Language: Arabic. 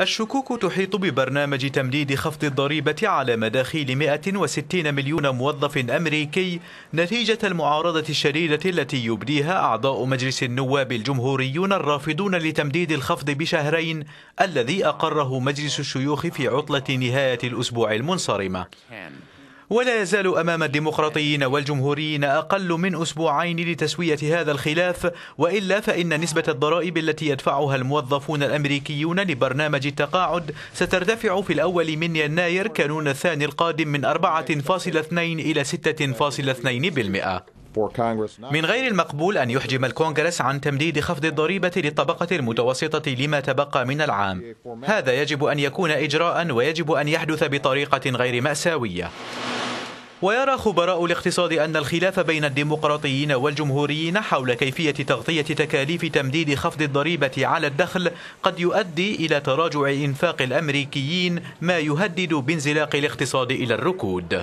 الشكوك تحيط ببرنامج تمديد خفض الضريبة على مداخيل 160 مليون موظف أمريكي نتيجة المعارضة الشديدة التي يبديها أعضاء مجلس النواب الجمهوريون الرافضون لتمديد الخفض بشهرين الذي أقره مجلس الشيوخ في عطلة نهاية الأسبوع المنصرمة. ولا يزال أمام الديمقراطيين والجمهوريين أقل من أسبوعين لتسوية هذا الخلاف وإلا فإن نسبة الضرائب التي يدفعها الموظفون الأمريكيون لبرنامج التقاعد سترتفع في الأول من يناير كانون الثاني القادم من 4.2 إلى 6.2% من غير المقبول أن يحجم الكونغرس عن تمديد خفض الضريبة للطبقة المتوسطة لما تبقى من العام هذا يجب أن يكون إجراء ويجب أن يحدث بطريقة غير مأساوية ويرى خبراء الاقتصاد أن الخلاف بين الديمقراطيين والجمهوريين حول كيفية تغطية تكاليف تمديد خفض الضريبة على الدخل قد يؤدي إلى تراجع إنفاق الأمريكيين ما يهدد بانزلاق الاقتصاد إلى الركود